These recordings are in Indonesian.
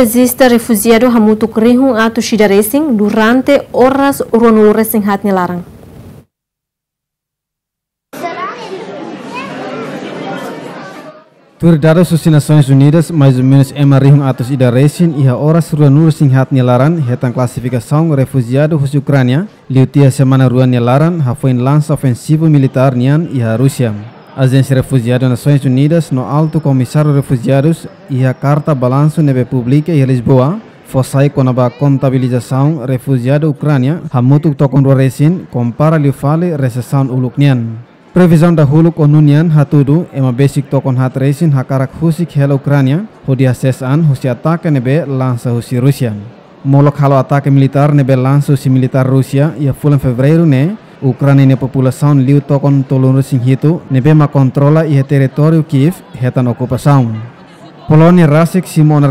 resiste refugiado hamutuk rihung atau shidaresing durante horas uronuluresing hatni larang. Tuerdaro susi Nações Unidas, mais ou menos ema rihung Atos Idarecin e a horas Ruanur Singhat Nilaran, retan classificação refugiado hus Ukrania liutia semana Ruan Nilaran, hafoin foi ofensivo militar Nian iha Rusia. Agensi Refugiado Nações Unidas no Alto Comissário Refugiados e a Carta Balanço Neve Pública e Lisboa Fosai konaba contabilização refugiado Ucrânia, hamutuk tokon resin compara lhe fale recessão uluknian. Previsão da huluk onunian hatudu ema basic tokon hat resin hakarak husik Hel Ucrânia, hodi asesan husi ataque nebe lança husi Rússia. Molok halo ataque militar nebe lança husi militar Rússia e fulan fevereiro ne, Ucrânia e a tokon liu rusing tolonro gitu, nebe ma kontrola ihe território Kiev hetan ocupação. Polonia rasik simona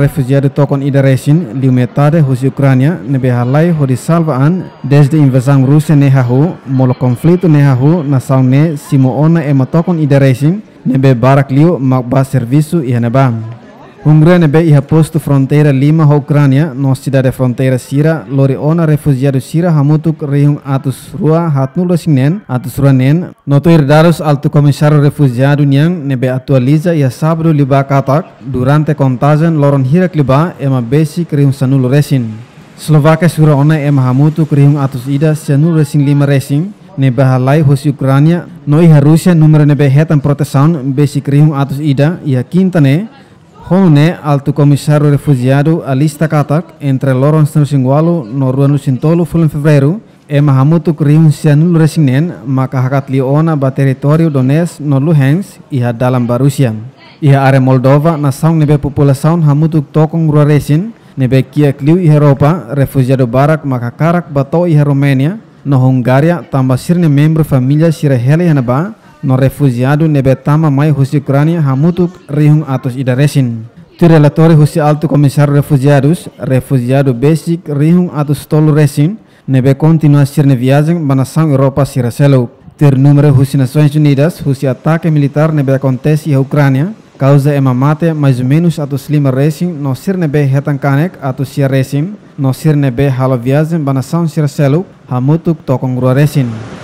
tokon ida resin liu metade husi Ukrainia nebe halai hori salvaan desde invasang Rusia nehahu, molo tu nehahu, nasau ne simona ema tokon ida resin nebe barak liu makba servisu ihe nebang. Ungarn nebe iha posto frontera Lima ho Ucrânia, no cidade frontera Sira, lori ona refugiado Sira hamutuk reihung atus rua hat hatnulo singnen, atus rua nen, noto irdaros alto comissário refugiado nyang nebe atualiza iha sabro liba katak, durante contagion loron hirak liba ema basic reihung sanul resin. Slovakia sura ona ema hamutuk reihung atus ida sanul resing lima resing nebe halai hosi Ukrania, no iha Rusia número nebe hetan protesan basic reihung atus ida iha kintane. Hone, alto comissário refugiado, alista Katak, entre Loron 1958 no Ruano Sintolo, foi em fevereiro, e kriun sianul resinen maka hakat liona ba teritorio Donetsk no luhens iha dalam Barussia. Iha are Moldova Moldova, saung nebe população hamutu Tokong resin nebe kia kliu iha Europa, refugiado Barak, maka Karak batau iha Romania no Hungaria tamba sirne membro familia Sirahele Hanaba, no refugiado nebetama mai husi Ucrânia hamutuk rihung atos idaresin. Ti relatori husi alto komisar refugiados, refugiado basic rihung atos tolu resin, nebe continua sirne bana sang Europa siraselo. Tir numero husi Nações Unidas husi ataque militar nebe acontece a ukrania causa ema mate mais ou menos atos lima resin, no sirne be hetan kanek atos sia resin, no sirne be halo viagem banação siraselo, hamutuk tokong resin.